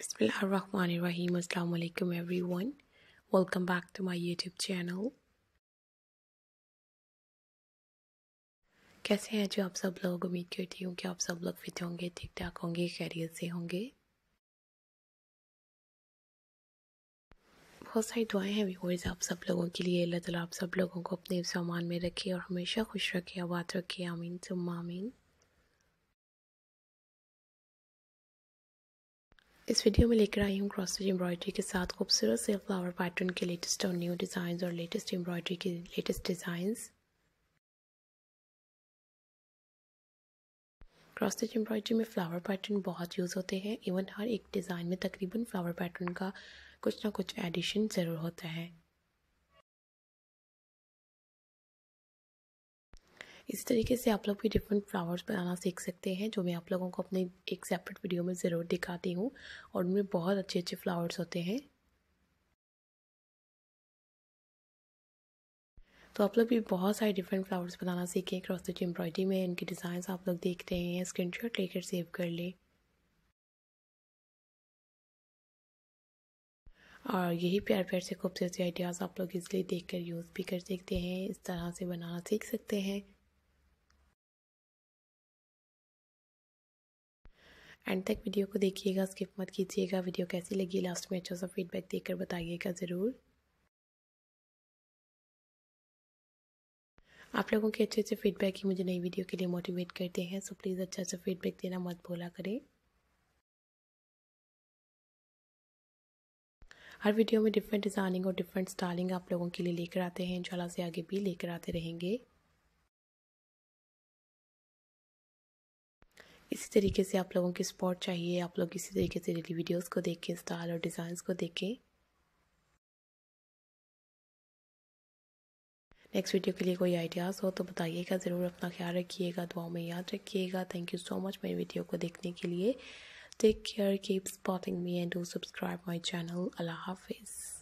Bismillahirrahmanirrahim. Assalamu alaikum everyone. Welcome back to my YouTube channel. कैसे हैं जो आप सब लोग उम्मीद करती हूँ कि आप सब लोग फिट होंगे ठीक ठाक होंगे खैरियत से होंगे बहुत सारी दुआएं हैं व्यूअर्स आप सब लोगों के लिए अल्लाह ताला आप सब लोगों को अपने सामान में रखे और हमेशा खुश रखे आबाद रखे आमीन सुम्मा आमीन इस वीडियो में लेकर आई हूँ क्रॉस स्टिच एम्ब्रॉयडरी के साथ खूबसूरत से फ्लावर पैटर्न के लेटेस्ट और न्यू डिज़ाइंस और लेटेस्ट एम्ब्रॉयडरी के latest designs cross stitch embroidery में फ्लावर पैटर्न बहुत यूज़ होते हैं इवन हर एक डिज़ाइन में तकरीबन फ्लावर पैटर्न का कुछ ना कुछ एडिशन ज़रूर होता है इसी तरीके से आप लोग भी डिफरेंट फ्लावर्स बनाना सीख सकते हैं जो मैं आप लोगों को अपने एक सेपरेट वीडियो में ज़रूर दिखाती हूँ और उनमें बहुत अच्छे अच्छे फ्लावर्स होते हैं तो आप लोग भी बहुत सारे डिफरेंट फ्लावर्स बनाना सीखें क्रॉस स्टिच एम्ब्रॉयडरी में इनके डिज़ाइंस आप लोग देख रहे हैं स्क्रीन शॉट लेकर सेव कर लें और यही प्यार प्यार से खूबसूरत आइडियाज़ आप लोग इसलिए देख कर यूज़ भी कर सकते हैं इस तरह से बनाना सीख सकते हैं एंड तक वीडियो को देखिएगा स्किप मत कीजिएगा वीडियो कैसी लगी लास्ट में अच्छा सा फीडबैक देकर बताइएगा ज़रूर आप लोगों के अच्छे अच्छे फीडबैक ही मुझे नई वीडियो के लिए मोटिवेट करते हैं सो प्लीज़ अच्छा सा फीडबैक देना मत भूला करें हर वीडियो में डिफरेंट डिज़ाइनिंग और डिफरेंट स्टाइलिंग आप लोगों के लिए लेकर आते हैं इंशाल्लाह से आगे भी लेकर आते रहेंगे इसी तरीके से आप लोगों की स्पॉट चाहिए आप लोग इसी तरीके से डेली वीडियोस को देखें स्टाइल और डिज़ाइंस को देखें नेक्स्ट वीडियो के लिए कोई आइडियाज़ हो तो बताइएगा ज़रूर अपना ख्याल रखिएगा दुआओं में याद रखिएगा थैंक यू सो मच मेरी वीडियो को देखने के लिए take care keep spotting me and do subscribe my channel अल्लाह हाफिज़